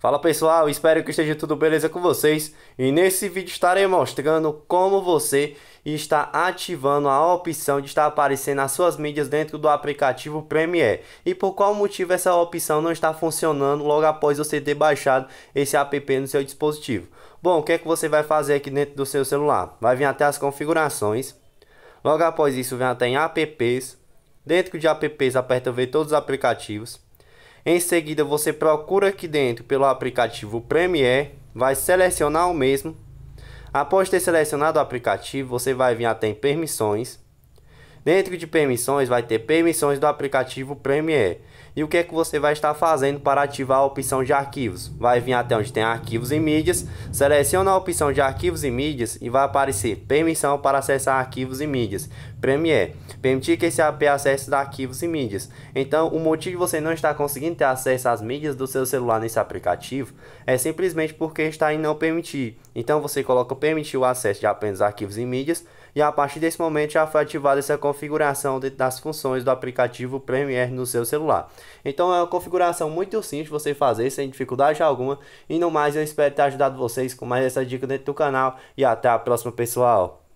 Fala pessoal, espero que esteja tudo beleza com vocês e nesse vídeo estarei mostrando como você está ativando a opção de estar aparecendo nas suas mídias dentro do aplicativo Premiere e por qual motivo essa opção não está funcionando logo após você ter baixado esse app no seu dispositivo. Bom, o que é que você vai fazer aqui dentro do seu celular? Vai vir até as configurações, logo após isso vem até em apps, dentro de apps aperta ver todos os aplicativos, em seguida, você procura aqui dentro pelo aplicativo Premiere, vai selecionar o mesmo. Após ter selecionado o aplicativo, você vai vir até em permissões. Dentro de permissões, vai ter permissões do aplicativo Premiere. E o que é que você vai estar fazendo para ativar a opção de arquivos? Vai vir até onde tem arquivos e mídias, seleciona a opção de arquivos e mídias e vai aparecer permissão para acessar arquivos e mídias Premiere permitir que esse AP acesse arquivos e mídias. Então, o motivo de você não estar conseguindo ter acesso às mídias do seu celular nesse aplicativo é simplesmente porque está em não permitir. Então, você coloca permitir o acesso de apenas arquivos e mídias e a partir desse momento já foi ativada essa configuração dentro das funções do aplicativo Premiere no seu celular. Então, é uma configuração muito simples você fazer sem dificuldade alguma. E no mais, eu espero ter ajudado vocês com mais essa dica dentro do canal e até a próxima, pessoal.